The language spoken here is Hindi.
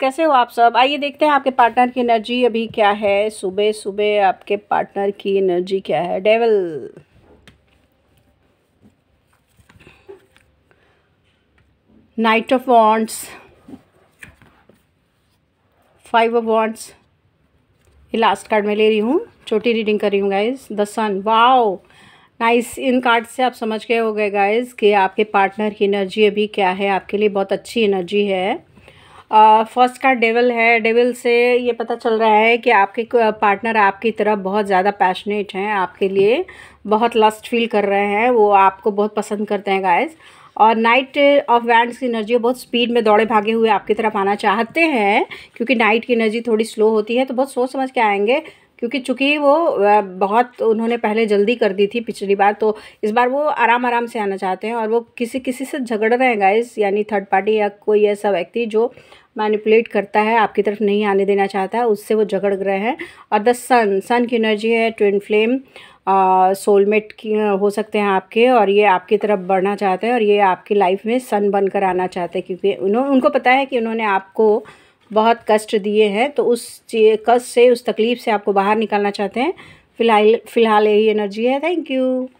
कैसे हो आप सब आइए देखते हैं आपके पार्टनर की एनर्जी अभी क्या है सुबह सुबह आपके पार्टनर की एनर्जी क्या है devil knight of wands five of wands ये लास्ट कार्ड में ले रही हूँ छोटी रीडिंग कर रही हूँ guys the sun wow nice इन कार्ड से आप समझ गए हो गए गाइज कि आपके पार्टनर की एनर्जी अभी क्या है आपके लिए बहुत अच्छी एनर्जी है फर्स्ट का डेविल है डेविल से ये पता चल रहा है कि आपके पार्टनर आपकी तरफ बहुत ज़्यादा पैशनेट हैं आपके लिए बहुत लस्ट फील कर रहे हैं वो आपको बहुत पसंद करते हैं गाइस और नाइट ऑफ वैंड्स की एनर्जी बहुत स्पीड में दौड़े भागे हुए आपकी तरफ आना चाहते हैं क्योंकि नाइट की एनर्जी थोड़ी स्लो होती है तो बहुत सोच समझ के आएंगे क्योंकि चूँकि वो बहुत उन्होंने पहले जल्दी कर दी थी पिछली बार तो इस बार वो आराम आराम से आना चाहते हैं और वो किसी किसी से झगड़ रहे हैं गाइस यानी थर्ड पार्टी या कोई ऐसा व्यक्ति जो मैनिपुलेट करता है आपकी तरफ नहीं आने देना चाहता है उससे वो झगड़ रहे हैं और द सन सन की एनर्जी है ट्विन फ्लेम सोलमेट हो सकते हैं आपके और ये आपकी तरफ बढ़ना चाहते हैं और ये आपकी लाइफ में सन बनकर आना चाहते हैं क्योंकि उन्होंने उनको पता है कि उन्होंने आपको बहुत कष्ट दिए हैं तो उस कष्ट से उस तकलीफ़ से आपको बाहर निकालना चाहते हैं फ़िलहाल फ़िलहाल यही एनर्जी है थैंक यू